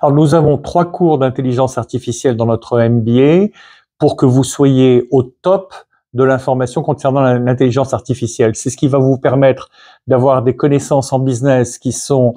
Alors nous avons trois cours d'intelligence artificielle dans notre MBA pour que vous soyez au top de l'information concernant l'intelligence artificielle. C'est ce qui va vous permettre d'avoir des connaissances en business qui sont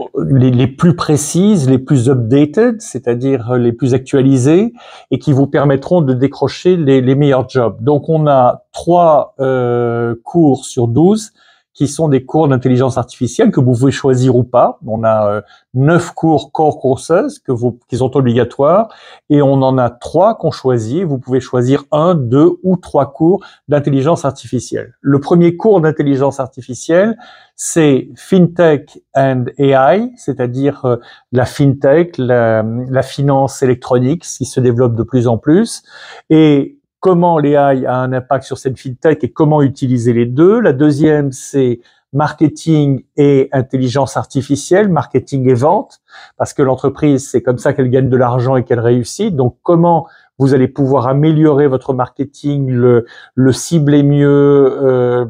euh, les, plus précises, les plus updated, c'est-à-dire euh, les plus actualisées, et qui vous permettront de décrocher les, les meilleurs jobs. Donc on a trois euh, cours sur 12 qui sont des cours d'intelligence artificielle que vous pouvez choisir ou pas. On a euh, neuf cours core courses que vous, qui sont obligatoires et on en a trois qu'on choisit. Vous pouvez choisir un, deux ou trois cours d'intelligence artificielle. Le premier cours d'intelligence artificielle, c'est FinTech and AI, c'est-à-dire euh, la FinTech, la, la finance électronique, qui se développe de plus en plus. Et comment l'AI a un impact sur cette fintech et comment utiliser les deux. La deuxième, c'est marketing et intelligence artificielle, marketing et vente, parce que l'entreprise, c'est comme ça qu'elle gagne de l'argent et qu'elle réussit. Donc, comment vous allez pouvoir améliorer votre marketing, le, cibler mieux, euh,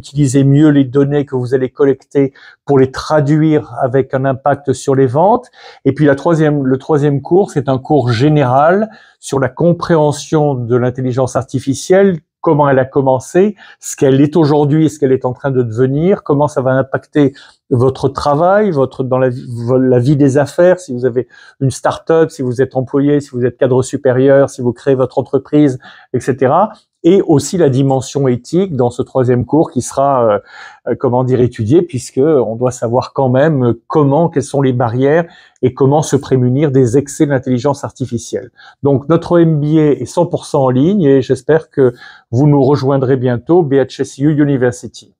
utilisez mieux les données que vous allez collecter pour les traduire avec un impact sur les ventes. Et puis la troisième, le troisième cours, c'est un cours général sur la compréhension de l'intelligence artificielle comment elle a commencé, ce qu'elle est aujourd'hui, ce qu'elle est en train de devenir, comment ça va impacter votre travail, votre dans la vie, la vie des affaires, si vous avez une start-up, si vous êtes employé, si vous êtes cadre supérieur, si vous créez votre entreprise, etc et aussi la dimension éthique dans ce troisième cours qui sera, euh, euh, comment dire, étudié, puisque on doit savoir quand même comment, quelles sont les barrières et comment se prémunir des excès de l'intelligence artificielle. Donc notre MBA est 100% en ligne et j'espère que vous nous rejoindrez bientôt, BHSU University.